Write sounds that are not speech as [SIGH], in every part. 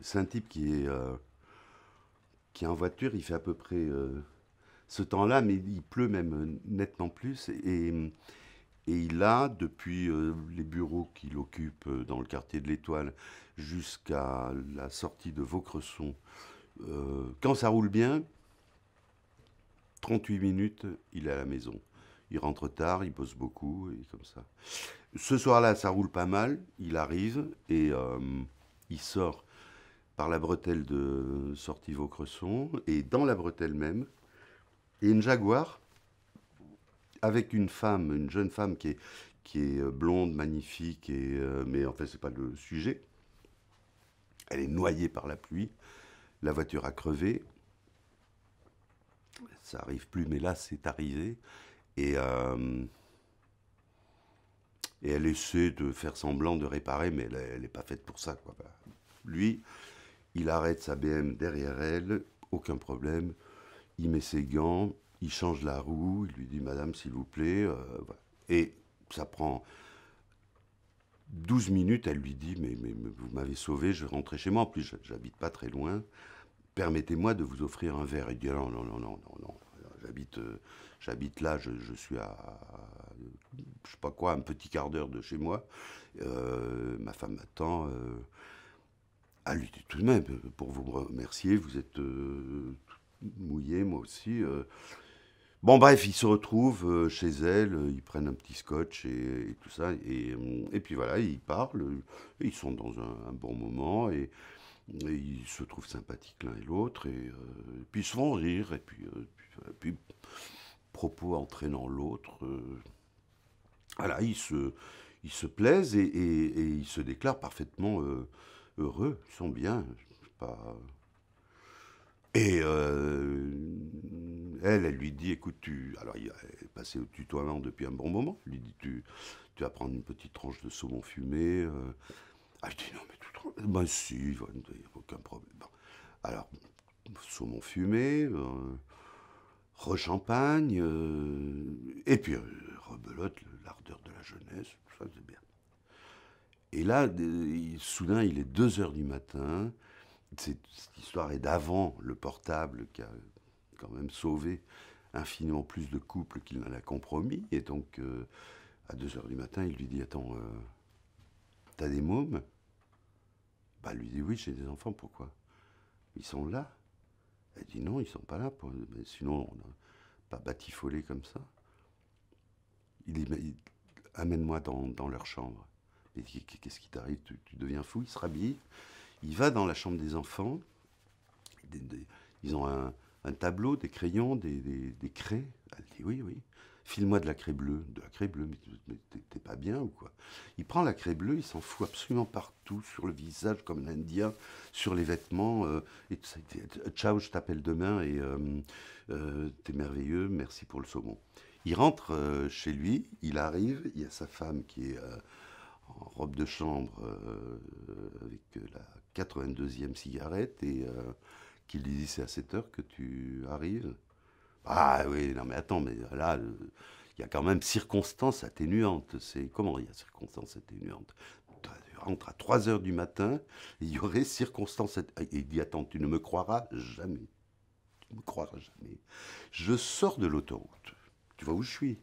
C'est un type qui est, euh, qui en voiture, il fait à peu près euh, ce temps-là, mais il pleut même nettement plus. Et, il a, depuis euh, les bureaux qu'il occupe dans le quartier de l'Étoile jusqu'à la sortie de Vaucresson, quand ça roule bien, 38 minutes, il est à la maison. Il rentre tard, il bosse beaucoup, et comme ça. Ce soir-là, ça roule pas mal, il arrive et il sort par la bretelle de sortie cresson et dans la bretelle même. Et une jaguar avec une femme, une jeune femme qui est, qui est euh, blonde, magnifique, et, euh, mais en fait, ce n'est pas le sujet. Elle est noyée par la pluie, la voiture a crevé. Ça n'arrive plus, mais là, c'est arrivé. Euh, et, elle essaie de faire semblant de réparer, mais elle n'est pas faite pour ça. Quoi. Lui, il arrête sa BM derrière elle, aucun problème. Il met ses gants, il change la roue, il lui dit Madame, s'il vous plaît. Euh, Et ça prend 12 minutes. Elle lui dit Mais, mais, vous m'avez sauvé, je vais rentrer chez moi. En plus, j'habite pas très loin. Permettez-moi de vous offrir un verre. Il dit Non, non, non, non, non, J'habite, euh, j'habite là, je, suis à, je sais pas quoi, un petit quart d'heure de chez moi. Euh, ma femme m'attend. Ah, lui, tout de même, euh, pour vous remercier, vous êtes euh, mouillé, moi aussi. Euh. Bon, bref, ils se retrouvent chez elle, ils prennent un petit scotch et, tout ça, et, et, puis voilà, ils parlent, ils sont dans un, bon moment, et, ils se trouvent sympathiques l'un et l'autre, et, puis ils se font rire, et puis, puis, propos entraînant l'autre. voilà, se, ils se plaisent et, ils se déclarent parfaitement heureux, ils sont bien. Pas... Et euh, elle, elle lui dit, écoute, tu... Alors, il est passé au tutoiement depuis un bon moment. lui dit, tu, tu vas prendre une petite tranche de saumon fumé. Ah, euh. je dis, non, mais tout Ben si, il a aucun problème. Alors, saumon fumé, re euh, rechampagne, et puis rebelote l'ardeur de la jeunesse, tout ça, c'est bien. Et là, soudain, il est 2 h du matin. Cette, histoire est d'avant le portable qui a quand même sauvé infiniment plus de couples qu'il n'en a compromis. Et donc, euh, à 2 heures du matin, il lui dit Attends, euh, t'as des mômes Bah, lui dit Oui, j'ai des enfants, pourquoi Ils sont là. Elle dit Non, ils sont pas là, sinon, on n'a pas batifolé comme ça. Il dit Amène-moi dans leur chambre qu'est-ce qui t'arrive tu, deviens fou. Il se rhabille, il va dans la chambre des enfants. ils ont un, tableau, des crayons, des, des, craies. Elle dit oui, oui. File-moi de la craie bleue. De la craie bleue, mais, t'es pas bien ou quoi Il prend la craie bleue, il s'en fout absolument partout, sur le visage comme l'Indien, sur les vêtements. Euh, et ça. Euh, ciao, je t'appelle demain et euh, t'es merveilleux, merci pour le saumon. Il rentre chez lui, il arrive, il y a sa femme qui est en robe de chambre euh, avec la 82e cigarette et euh, qu'il disait c'est à 7 heures que tu arrives. Ah oui, non mais attends, mais là, il y a quand même circonstances atténuantes. C'est comment il y a circonstances atténuantes tu rentres à 3 heures du matin, il y aurait circonstances atténuantes. il dit attends, tu ne me croiras jamais. Tu ne me croiras jamais. Je sors de l'autoroute. Tu vois où je suis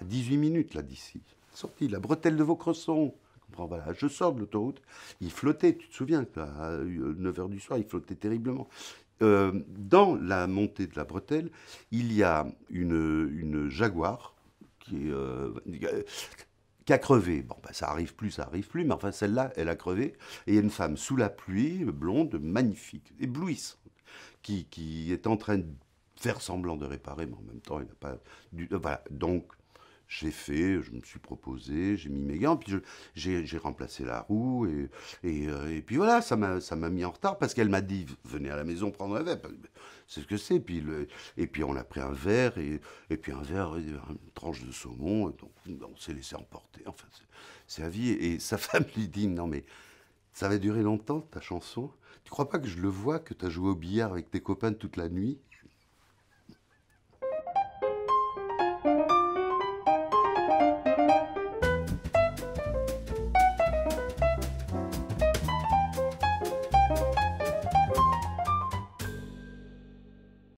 À 18 minutes là d'ici. Sorti, la bretelle de vos Vaucresson voilà, je sors de l'autoroute, il flottait, tu te souviens, à 9h euh, du soir, il flottait terriblement. Euh, dans la montée de la bretelle, il y a une, Jaguar euh, qui a crevé. Bon, bah, ça arrive plus, ça arrive plus, mais enfin, celle-là, elle a crevé. Et il y a une femme sous la pluie, blonde, magnifique, éblouissante, qui, qui est en train de faire semblant de réparer, mais en même temps, il n'a pas... Du... Voilà, donc, j'ai fait, je me suis proposé, j'ai mis mes gants, puis j'ai remplacé la roue, et, euh, puis voilà, ça m'a mis en retard, parce qu'elle m'a dit, venez à la maison prendre un verre, c'est ce que c'est, puis et puis on a pris un verre, et, puis un verre, une tranche de saumon, donc on s'est laissé emporter, enfin, c'est la vie, et sa [LAUGHS] femme lui dit, non mais, ça va durer longtemps ta chanson, tu crois pas que je le vois que tu as joué au billard avec tes copains toute la nuit